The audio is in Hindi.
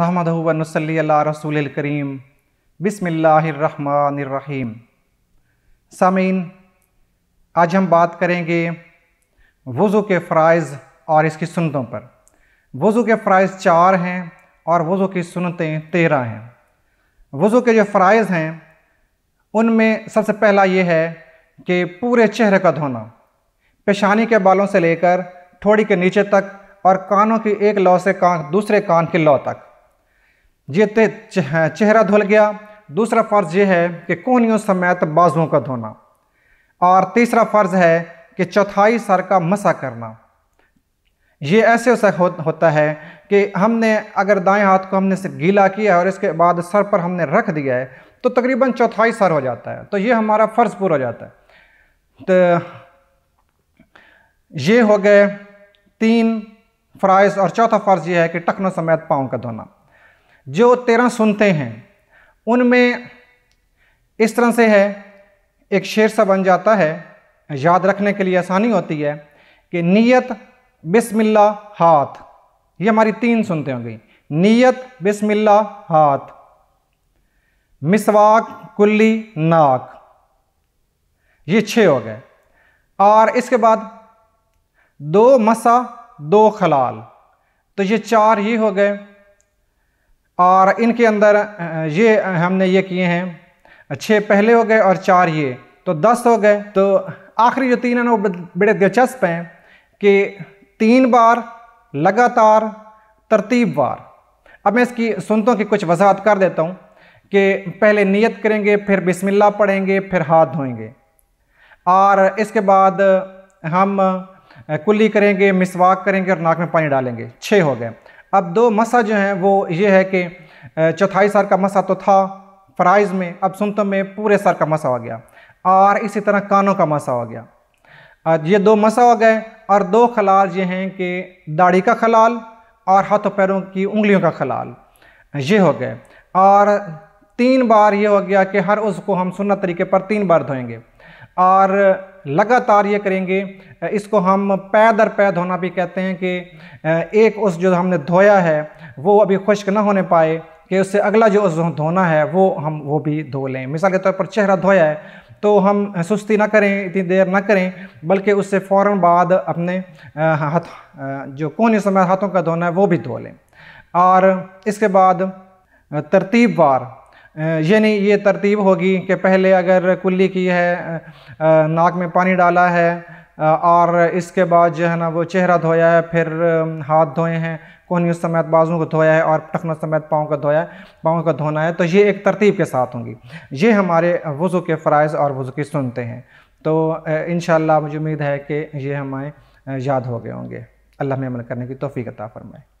नहमदनसली रसूल करीम बिसमीम सामीन आज हम बात करेंगे वज़ू के फ़रज़ और इसकी सुनतों पर वज़ू के फ़रज़ चार हैं और वज़ू की सुनतें तेरह हैं वज़ू के जो फ़रज़ हैं उनमें सबसे पहला ये है कि पूरे चेहरे का धोना पेशानी के बालों से लेकर थोड़ी के नीचे तक और कानों की एक लौ से कान दूसरे कान की लौ तक ये चेहरा धुल गया दूसरा फ़र्ज़ ये है कि कोहनियों समेत बाजुओं का धोना और तीसरा फ़र्ज़ है कि चौथाई सर का मसा करना ये ऐसे ऐसा हो, होता है कि हमने अगर दाएं हाथ को हमने सिर्फ गीला किया और इसके बाद सर पर हमने रख दिया है तो तकरीबन चौथाई सर हो जाता है तो ये हमारा फ़र्ज़ पूरा हो जाता है तो ये हो गए तीन फ़राइज़ और चौथा फ़र्ज़ ये है कि टखनों समेत पाँव का धोना जो तेरह सुनते हैं उनमें इस तरह से है एक शेर सा बन जाता है याद रखने के लिए आसानी होती है कि नियत बिस्मिल्ला हाथ ये हमारी तीन सुनते हो गई नियत बिस्मिल्ला हाथ मिसवाक कुल्ली नाक ये छः हो गए और इसके बाद दो मसा दो खलाल तो ये चार ये हो गए और इनके अंदर ये हमने ये किए हैं छः पहले हो गए और चार ये तो दस हो गए तो आखिरी जो तीन है ना वो बड़े दिलचस्प हैं कि तीन बार लगातार तरतीब बार अब मैं इसकी सुनतों की कुछ वजाहत कर देता हूँ कि पहले नियत करेंगे फिर बिस्मिल्लाह पढ़ेंगे फिर हाथ धोएंगे और इसके बाद हम कुल्ली करेंगे मिसवाक करेंगे और नाक में पानी डालेंगे छः हो गए अब दो मसा जो हैं वो ये है कि चौथाई सर का मसा तो था फ़राइज़ में अब सुनतों में पूरे सर का मसा हो गया और इसी तरह कानों का मसा हो गया ये दो मसा हो गए और दो खलाल ये हैं कि दाढ़ी का खलाल और हाथों पैरों की उंगलियों का खलाल ये हो गए और तीन बार ये हो गया कि हर उसको हम सुन्नत तरीके पर तीन बार धोएंगे और लगातार ये करेंगे इसको हम पै दर पै धोना भी कहते हैं कि एक उस जो हमने धोया है वो अभी खुश्क ना होने पाए कि उससे अगला जो धोना है वो हम वो भी धो लें मिसाल के तौर पर चेहरा धोया है तो हम सुस्ती ना करें इतनी देर ना करें बल्कि उससे फ़ौर बाद अपने हाथ जो कोने समय हाथों का धोना है वो भी धो लें और इसके बाद तरतीब वार यानी ये तरतीब होगी कि पहले अगर कुल्ली की है नाक में पानी डाला है और इसके बाद जो है ना वो चेहरा धोया है फिर हाथ धोए हैं कोहनियों समेत बाजुओं को धोया है और टखनों समेत पाँव का धोया है पाँव का धोना है तो ये एक तरतीब के साथ होंगी ये हमारे वज़ू के फ़रज़ और वज़ु की सुनते हैं तो इन मुझे उम्मीद है कि ये हमें याद हो गए होंगे अल्लाह में अमल करने की तोफ़ी अता फरमाए